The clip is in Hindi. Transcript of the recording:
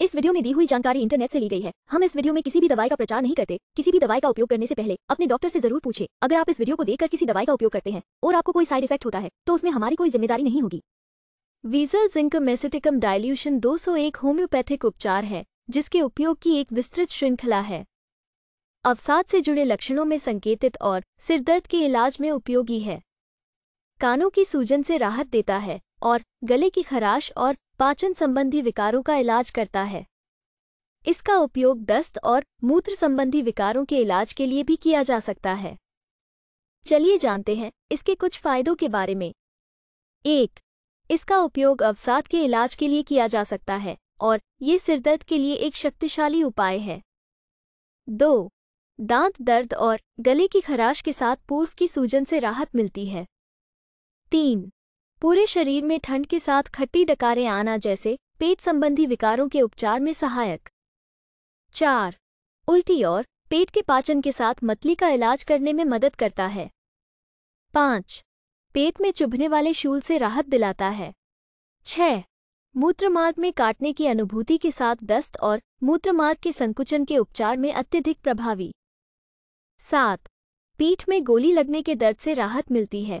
इस वीडियो में दी हुई जानकारी इंटरनेट से ली गई है हम इस वीडियो में किसी भी दवाई का प्रचार नहीं करते किसी भी दवाई का उपयोग करने से पहले अपने डॉक्टर से जरूर पूछे अगर आप इस वीडियो को देखकर किसी दवाई का उपयोग करते हैं और आपको कोई साइड इफेक्ट होता है तो उसमें हमारी कोई जिम्मेदारी नहीं होगी वीजल जिंक मेसिटिकम डायल्यूशन दो होम्योपैथिक उपचार है जिसके उपयोग की एक विस्तृत श्रृंखला है अवसाद से जुड़े लक्षणों में संकेतित और सिरदर्द के इलाज में उपयोगी है कानों की सूजन से राहत देता है और गले की खराश और पाचन संबंधी विकारों का इलाज करता है इसका उपयोग दस्त और मूत्र संबंधी विकारों के इलाज के लिए भी किया जा सकता है चलिए जानते हैं इसके कुछ फायदों के बारे में एक इसका उपयोग अवसाद के इलाज के लिए किया जा सकता है और ये सिरदर्द के लिए एक शक्तिशाली उपाय है दो दांत दर्द और गले की खराश के साथ पूर्व की सूजन से राहत मिलती है तीन पूरे शरीर में ठंड के साथ खट्टी डकारें आना जैसे पेट संबंधी विकारों के उपचार में सहायक चार उल्टी और पेट के पाचन के साथ मतली का इलाज करने में मदद करता है पाँच पेट में चुभने वाले शूल से राहत दिलाता है छह मूत्रमार्ग में काटने की अनुभूति के साथ दस्त और मूत्रमार्ग के संकुचन के उपचार में अत्यधिक प्रभावी सात पीठ में गोली लगने के दर्द से राहत मिलती है